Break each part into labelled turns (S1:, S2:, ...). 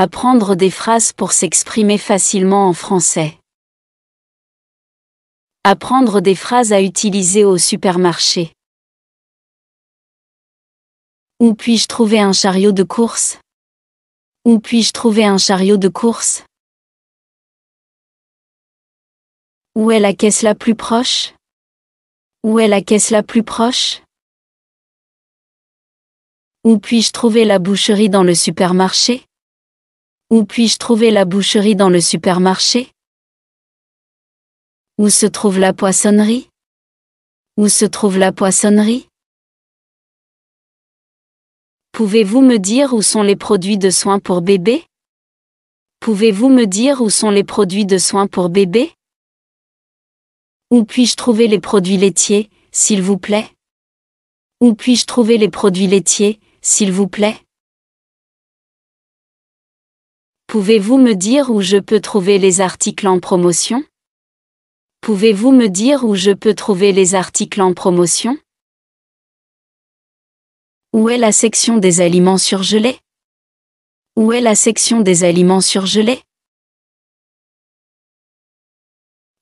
S1: Apprendre des phrases pour s'exprimer facilement en français.
S2: Apprendre des phrases à utiliser au supermarché. Où puis-je trouver un chariot de course Où puis-je trouver un chariot de course Où est la caisse la plus proche Où est la caisse la plus proche Où puis-je trouver la boucherie dans le supermarché
S1: où puis-je trouver la boucherie dans le supermarché
S2: Où se trouve la poissonnerie Où se trouve la poissonnerie Pouvez-vous me dire où sont les produits de
S1: soins pour bébé Pouvez-vous me dire où sont les produits de soins pour bébé
S2: Où puis-je trouver les produits laitiers, s'il vous plaît Où puis-je trouver les produits laitiers, s'il vous plaît
S1: Pouvez-vous me dire où je peux trouver les articles en promotion Pouvez-vous me dire où je peux trouver les articles en promotion
S2: Où est la section des aliments surgelés Où est la section des aliments surgelés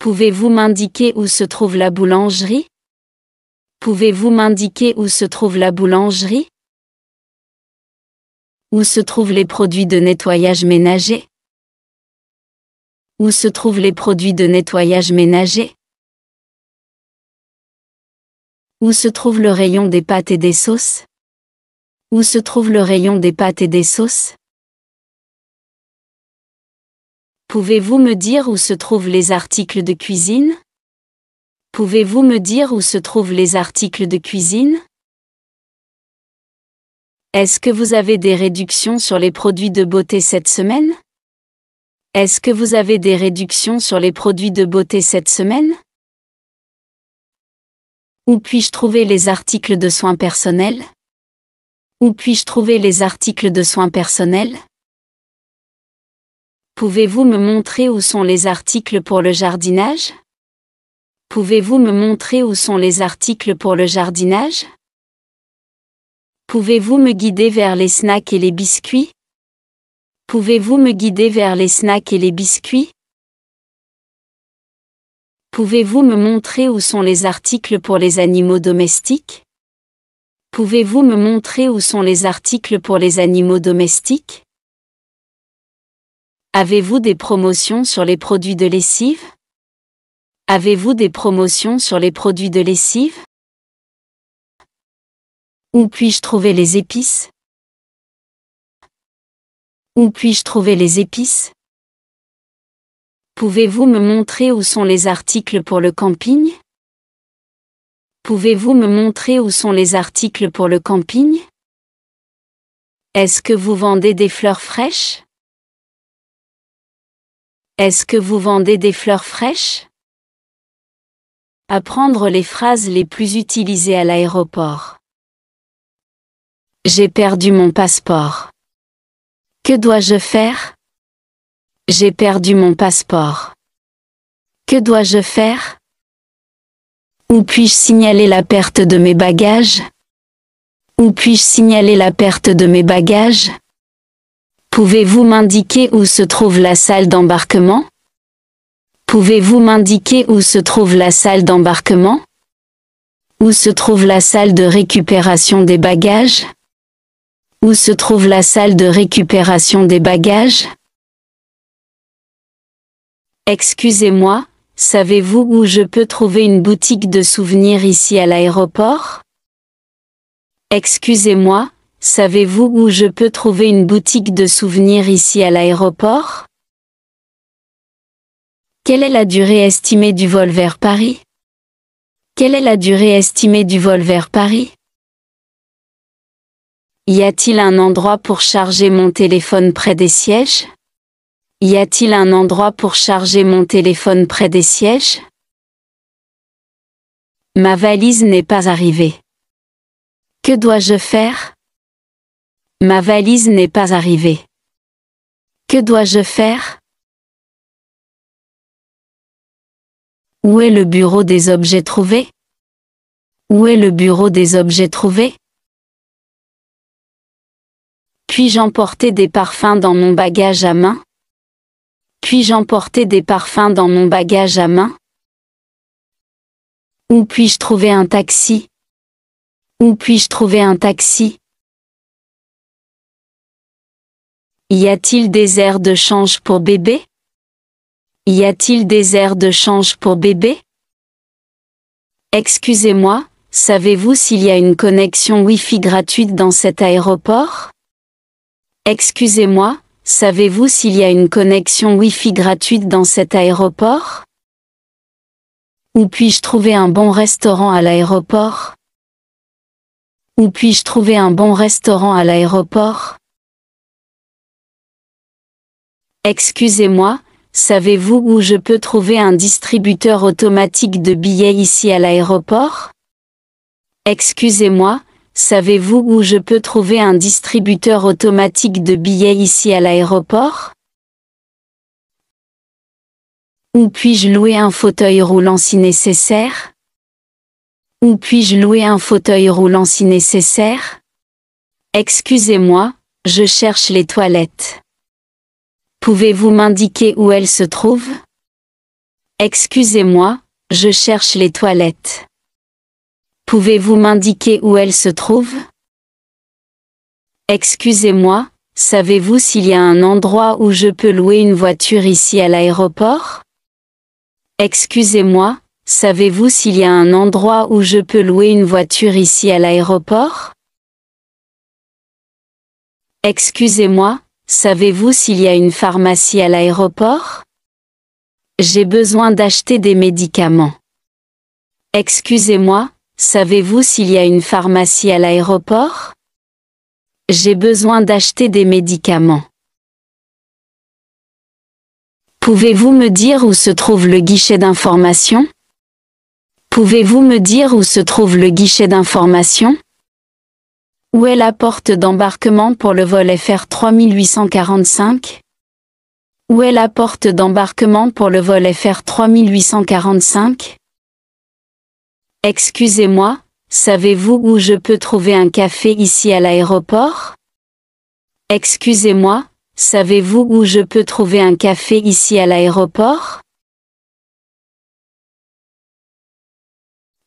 S1: Pouvez-vous m'indiquer où se trouve la boulangerie Pouvez-vous m'indiquer où se trouve la boulangerie où se trouvent les
S2: produits de nettoyage ménager Où se trouvent les produits de nettoyage ménager Où se trouve
S1: le rayon des pâtes et des sauces Où se trouve le rayon des pâtes et des sauces Pouvez-vous me dire où se trouvent les articles de cuisine Pouvez-vous me dire où se trouvent les articles de cuisine est-ce que vous avez des réductions sur les produits de beauté cette semaine Est-ce que vous avez des réductions sur les produits de beauté cette semaine Où puis-je trouver les articles de soins personnels Où puis-je trouver les articles de soins personnels Pouvez-vous me montrer où sont les articles pour le jardinage Pouvez-vous me montrer où sont les articles pour le jardinage Pouvez-vous me guider vers les snacks et les biscuits Pouvez-vous me guider vers les snacks et les biscuits Pouvez-vous me montrer où sont les articles pour les animaux domestiques Pouvez-vous me montrer où sont les articles pour les animaux domestiques Avez-vous des promotions sur les produits de lessive
S2: Avez-vous des promotions sur les produits de lessive où puis-je trouver les épices Où puis-je trouver les épices Pouvez-vous me montrer
S1: où sont les articles pour le camping Pouvez-vous me montrer où sont les articles pour le camping Est-ce que vous vendez des fleurs fraîches Est-ce que vous vendez des fleurs fraîches Apprendre les phrases les plus utilisées à
S2: l'aéroport. J'ai perdu mon passeport. Que dois-je faire J'ai perdu mon passeport.
S1: Que dois-je faire Où puis-je signaler la perte de mes bagages Où puis-je signaler la perte de mes bagages Pouvez-vous m'indiquer où se trouve la salle d'embarquement Pouvez-vous m'indiquer où se trouve la salle d'embarquement Où se trouve la salle de récupération des bagages où se trouve la salle de récupération des bagages Excusez-moi, savez-vous où je peux trouver une boutique de souvenirs ici à l'aéroport Excusez-moi, savez-vous où je peux trouver une boutique de souvenirs ici à l'aéroport Quelle est la durée estimée du vol vers Paris Quelle est la durée estimée du vol vers Paris y a-t-il un endroit pour charger mon téléphone près des sièges Y a-t-il un endroit pour charger mon téléphone près des sièges Ma valise n'est pas arrivée.
S2: Que dois-je faire Ma valise n'est pas arrivée. Que dois-je faire Où est le bureau des objets trouvés Où est le bureau des objets trouvés puis-je emporter des
S1: parfums dans mon bagage à main Puis-je emporter des parfums dans mon bagage
S2: à main Où puis-je trouver un taxi Où puis-je trouver un taxi Y a-t-il des airs de change pour bébé Y a-t-il des airs
S1: de change pour bébé Excusez-moi, savez-vous s'il y a une connexion Wi-Fi gratuite dans cet aéroport Excusez-moi, savez-vous s'il y a une connexion Wi-Fi gratuite dans cet aéroport
S2: Où puis-je trouver un bon restaurant à l'aéroport Où puis-je trouver un bon restaurant à l'aéroport Excusez-moi, savez-vous où je peux trouver un
S1: distributeur automatique de billets ici à l'aéroport Excusez-moi, Savez-vous où je peux trouver un distributeur automatique de billets ici à l'aéroport Où puis-je louer un fauteuil roulant si nécessaire Où puis-je louer un fauteuil roulant si nécessaire Excusez-moi, je cherche les toilettes. Pouvez-vous m'indiquer où elles se trouvent Excusez-moi, je cherche les toilettes. Pouvez-vous m'indiquer où elle se trouve Excusez-moi, savez-vous s'il y a un endroit où je peux louer une voiture ici à l'aéroport Excusez-moi, savez-vous s'il y a un endroit où je peux louer une voiture ici à l'aéroport Excusez-moi, savez-vous s'il y a une pharmacie à l'aéroport J'ai besoin d'acheter des médicaments. Excusez-moi, Savez-vous s'il y a une pharmacie à l'aéroport J'ai besoin d'acheter des médicaments.
S2: Pouvez-vous me dire où se trouve le
S1: guichet d'information Pouvez-vous me dire où se trouve le guichet d'information Où est la porte d'embarquement pour le vol FR 3845 Où est la porte d'embarquement pour le vol FR 3845 Excusez-moi, savez-vous où je peux trouver un café ici à l'aéroport Excusez-moi, savez-vous où je peux trouver un café ici à l'aéroport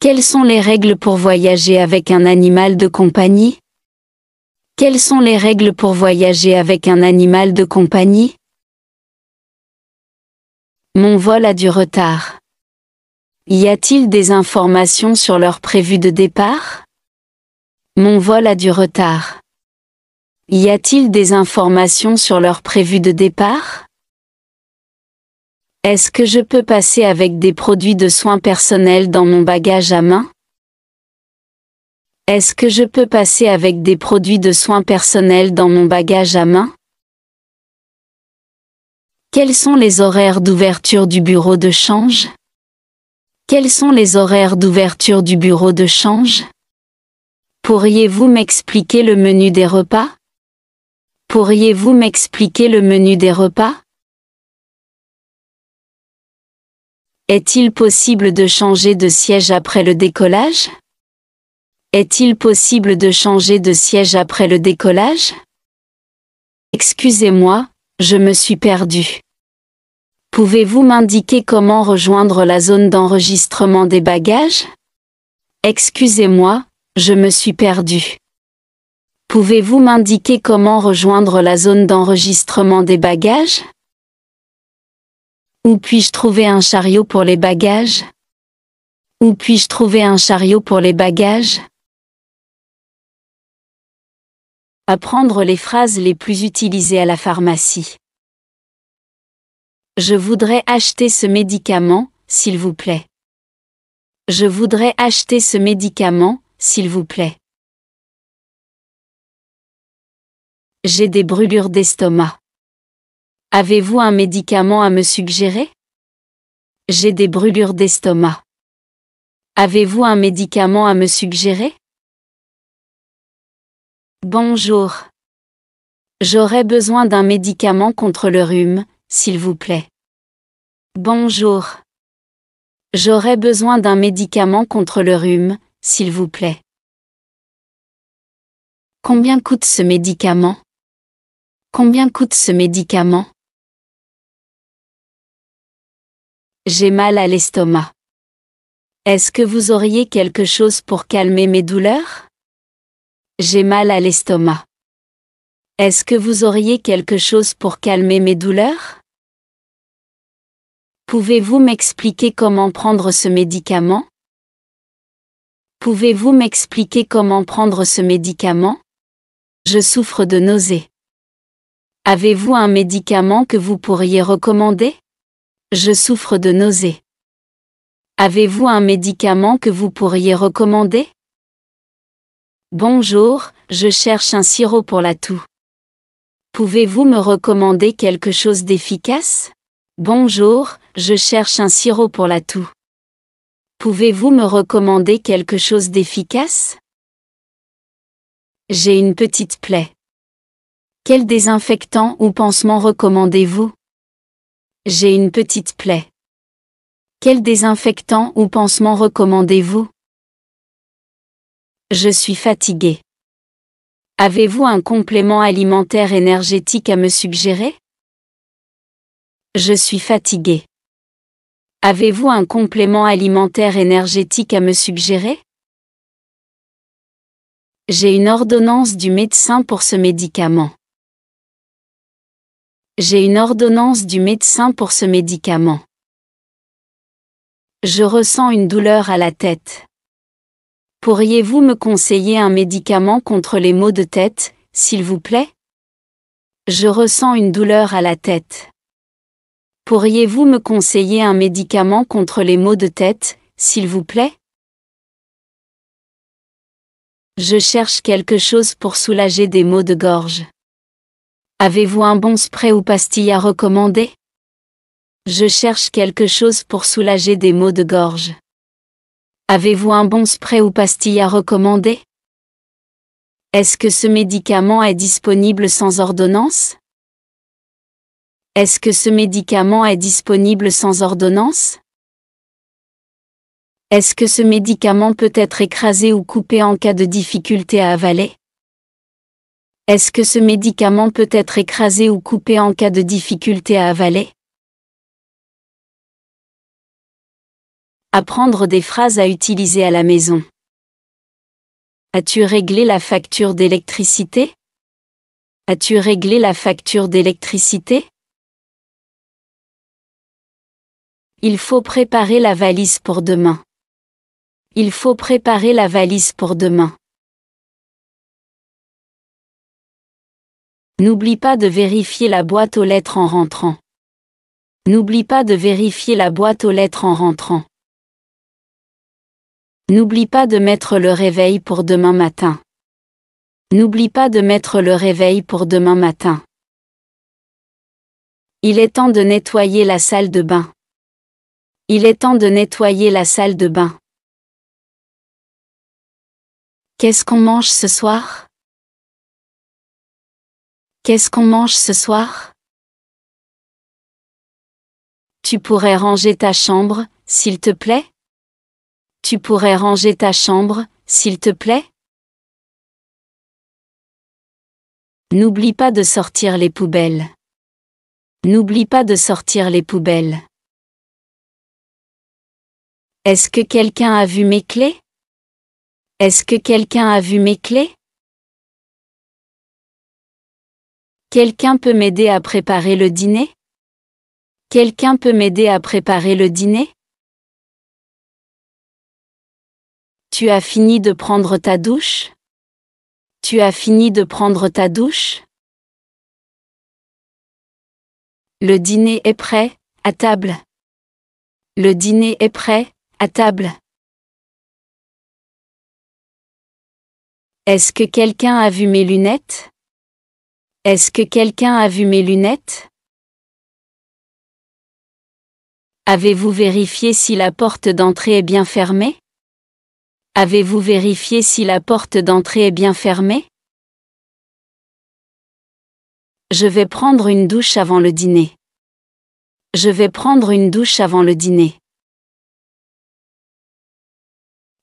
S1: Quelles sont les règles pour voyager avec un animal de compagnie Quelles sont les règles pour voyager avec un animal de compagnie Mon vol a du retard. Y a-t-il des informations sur leur prévue de départ Mon vol a du retard. Y a-t-il des informations sur leur prévue de départ Est-ce que je peux passer avec des produits de soins personnels dans mon bagage à main Est-ce que je peux passer avec des produits de soins personnels dans mon bagage à main Quels sont les horaires d'ouverture du bureau de change quels sont les horaires d'ouverture du bureau de change
S2: Pourriez-vous m'expliquer le menu des repas Pourriez-vous m'expliquer le menu des repas
S1: Est-il possible de changer de siège après le décollage Est-il possible de changer de siège après le décollage Excusez-moi, je me suis perdu. Pouvez-vous m'indiquer comment rejoindre la zone d'enregistrement des bagages Excusez-moi, je me suis perdu. Pouvez-vous m'indiquer comment rejoindre la zone d'enregistrement des bagages Où puis-je trouver un chariot pour les bagages Où puis-je trouver un chariot pour les bagages
S2: Apprendre les phrases les plus utilisées à la pharmacie. Je voudrais acheter ce médicament, s'il vous plaît. Je voudrais acheter ce médicament, s'il vous plaît. J'ai des brûlures d'estomac. Avez-vous un médicament à me suggérer
S1: J'ai des brûlures d'estomac. Avez-vous un médicament à me suggérer
S2: Bonjour. J'aurais besoin d'un médicament contre le rhume, s'il vous plaît. Bonjour.
S1: J'aurais besoin d'un médicament contre le rhume, s'il vous plaît.
S2: Combien coûte ce médicament Combien coûte ce médicament J'ai
S1: mal à l'estomac. Est-ce que vous auriez quelque chose pour calmer mes douleurs J'ai mal à l'estomac. Est-ce que vous auriez quelque chose pour calmer mes douleurs Pouvez-vous m'expliquer comment prendre ce médicament Pouvez-vous m'expliquer comment prendre ce médicament Je souffre de nausées. Avez-vous un médicament que vous pourriez recommander Je souffre de nausées. Avez-vous un médicament que vous pourriez recommander Bonjour, je cherche un sirop pour la toux. Pouvez-vous me recommander quelque chose d'efficace Bonjour, je cherche un sirop pour la toux. Pouvez-vous me recommander quelque chose d'efficace
S2: J'ai une petite plaie. Quel désinfectant ou pansement recommandez-vous J'ai une petite plaie.
S1: Quel désinfectant ou pansement recommandez-vous Je suis fatigué. Avez-vous un complément alimentaire énergétique à me suggérer Je suis fatigué. Avez-vous un complément alimentaire énergétique à me suggérer J'ai une ordonnance du médecin pour ce médicament. J'ai une ordonnance du médecin pour ce médicament. Je ressens une douleur à la tête. Pourriez-vous me conseiller un médicament contre les maux de tête, s'il vous plaît Je ressens une douleur à la tête. Pourriez-vous me conseiller un médicament contre les maux de tête, s'il vous plaît Je cherche quelque chose pour soulager des maux de gorge. Avez-vous un bon spray ou pastille à recommander Je cherche quelque chose pour soulager des maux de gorge. Avez-vous un bon spray ou pastille à recommander Est-ce que ce médicament est disponible sans ordonnance Est-ce que ce médicament est disponible sans ordonnance Est-ce que ce médicament peut être écrasé ou coupé en cas de difficulté à avaler Est-ce que ce médicament peut être écrasé
S2: ou coupé en cas de difficulté à avaler Apprendre des phrases à utiliser à la maison.
S1: As-tu réglé la facture d'électricité As-tu réglé la facture d'électricité Il faut
S2: préparer la valise pour demain. Il faut préparer la valise pour demain. N'oublie pas de vérifier la boîte aux lettres en rentrant. N'oublie pas de vérifier la boîte aux lettres
S1: en rentrant. N'oublie pas de mettre le réveil pour demain matin. N'oublie pas de mettre le réveil pour demain matin.
S2: Il est temps de nettoyer la salle de bain. Il est temps de nettoyer la salle de bain. Qu'est-ce qu'on mange ce soir Qu'est-ce qu'on mange ce soir Tu pourrais ranger ta chambre, s'il te plaît tu pourrais ranger ta chambre, s'il te plaît N'oublie pas de sortir les poubelles. N'oublie pas de sortir les poubelles. Est-ce que quelqu'un a vu mes clés Est-ce que quelqu'un a vu mes clés Quelqu'un peut
S1: m'aider à préparer le dîner Quelqu'un peut m'aider à préparer le dîner
S2: Tu as fini de prendre ta douche Tu as fini de prendre ta douche Le dîner est prêt, à table. Le dîner est prêt, à table. Est-ce que quelqu'un a vu mes lunettes Est-ce que quelqu'un a vu mes lunettes Avez-vous vérifié
S1: si la porte d'entrée est bien fermée Avez-vous vérifié si la porte d'entrée est bien fermée Je vais prendre une douche avant le dîner. Je vais prendre une douche avant le dîner.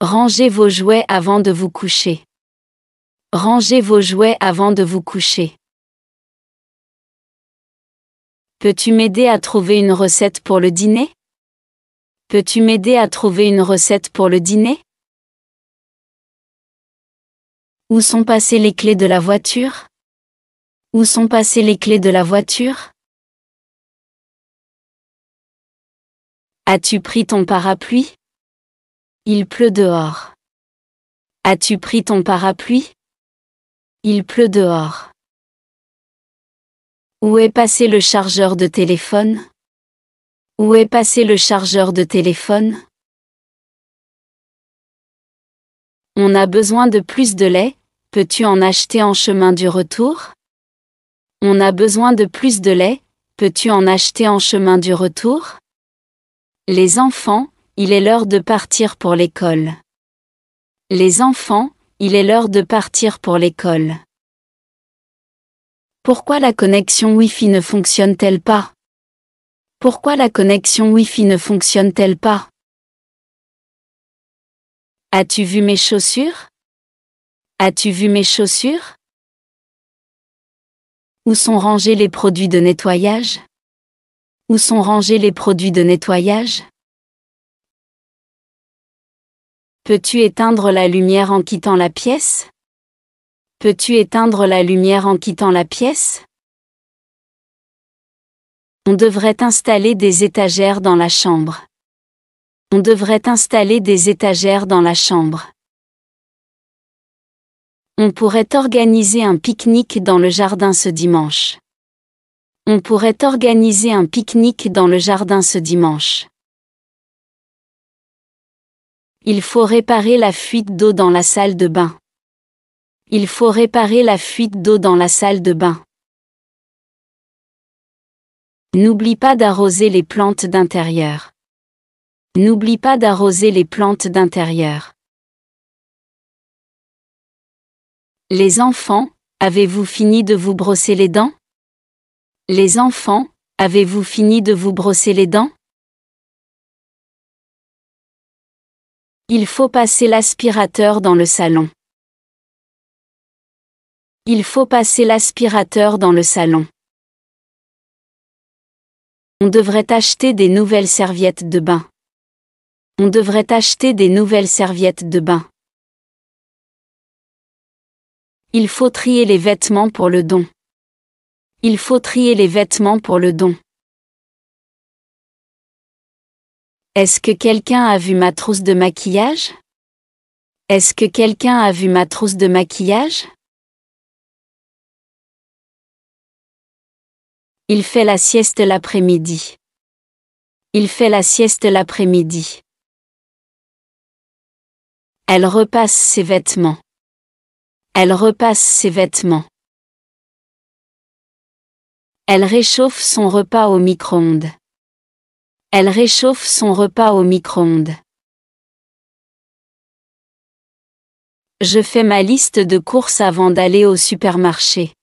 S2: Rangez vos jouets avant de vous coucher. Rangez vos jouets avant de vous coucher. Peux-tu m'aider à trouver une recette pour le dîner
S1: Peux-tu m'aider à trouver une recette pour le dîner
S2: où sont passées les clés de la voiture Où sont passées les clés de la voiture As-tu pris ton parapluie Il pleut dehors. As-tu pris ton parapluie Il pleut dehors. Où est passé le chargeur de téléphone Où est passé le chargeur de téléphone On a besoin de
S1: plus de lait, peux-tu en acheter en chemin du retour On a besoin de plus de lait, peux-tu en acheter en chemin du retour Les enfants, il est l'heure de partir pour l'école. Les enfants, il est l'heure de partir pour l'école. Pourquoi la connexion Wi-Fi ne fonctionne-t-elle pas Pourquoi la connexion Wi-Fi ne fonctionne-t-elle
S2: pas As-tu vu mes chaussures As-tu vu mes chaussures Où sont rangés les
S1: produits de nettoyage Où sont rangés les produits de nettoyage
S2: Peux-tu éteindre la lumière en quittant la pièce Peux-tu éteindre la lumière en quittant la pièce
S1: On devrait installer des étagères dans la chambre. On devrait installer des étagères dans la chambre. On pourrait organiser un pique-nique dans le jardin ce dimanche. On pourrait organiser un pique-nique dans le jardin ce dimanche.
S2: Il faut réparer la fuite d'eau dans la salle de bain. Il faut réparer la fuite d'eau dans la salle de bain. N'oublie pas d'arroser les plantes d'intérieur. N'oublie pas d'arroser les plantes d'intérieur.
S1: Les enfants, avez-vous fini de vous brosser les dents Les enfants, avez-vous fini de vous brosser les dents
S2: Il faut passer l'aspirateur dans le salon. Il faut passer l'aspirateur dans le salon. On devrait acheter des nouvelles serviettes de bain. On devrait acheter des nouvelles serviettes de bain. Il faut trier les vêtements pour le don. Il faut trier les vêtements pour le don. Est-ce que quelqu'un a vu ma trousse de maquillage Est-ce que quelqu'un a vu ma trousse de maquillage Il fait la sieste l'après-midi. Il fait la sieste
S1: l'après-midi.
S2: Elle repasse ses vêtements. Elle repasse ses vêtements. Elle réchauffe son repas au micro-ondes. Elle réchauffe son repas au micro-ondes. Je fais
S1: ma liste de courses avant d'aller au supermarché.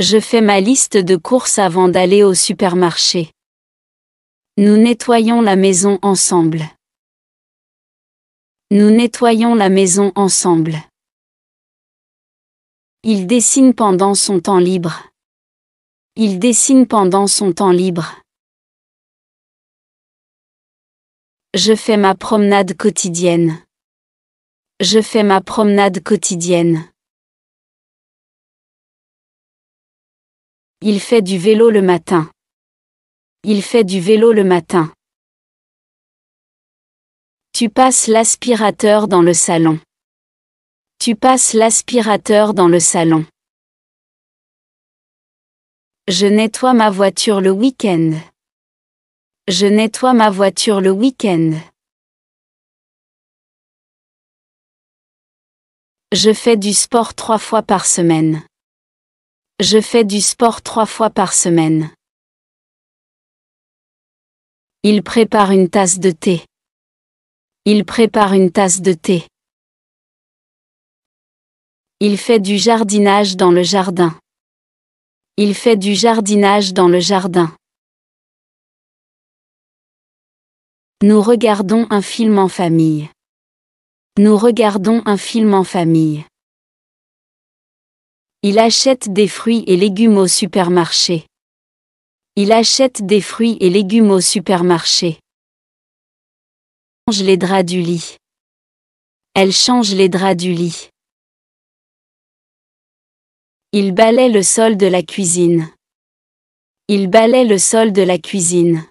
S1: Je fais ma liste de courses avant d'aller au supermarché. Nous nettoyons la maison
S2: ensemble. Nous nettoyons la maison ensemble. Il dessine pendant son temps libre. Il dessine pendant son temps libre. Je fais ma promenade quotidienne. Je fais ma promenade quotidienne. Il fait du vélo le matin. Il fait du vélo le matin. Tu passes l'aspirateur dans le salon. Tu passes l'aspirateur dans le salon. Je nettoie ma voiture le week-end. Je nettoie ma voiture le week-end. Je fais du sport trois fois par semaine. Je fais du sport trois fois par semaine. Il prépare une tasse de thé. Il prépare une tasse de thé. Il fait du jardinage dans le jardin. Il fait du jardinage dans le jardin. Nous regardons un film en famille. Nous regardons un film en famille.
S1: Il achète des fruits et légumes au supermarché. Il achète des fruits et légumes au supermarché.
S2: change les draps du lit. Elle change les draps du lit. Il balait le sol de la cuisine. Il balait le sol de la cuisine.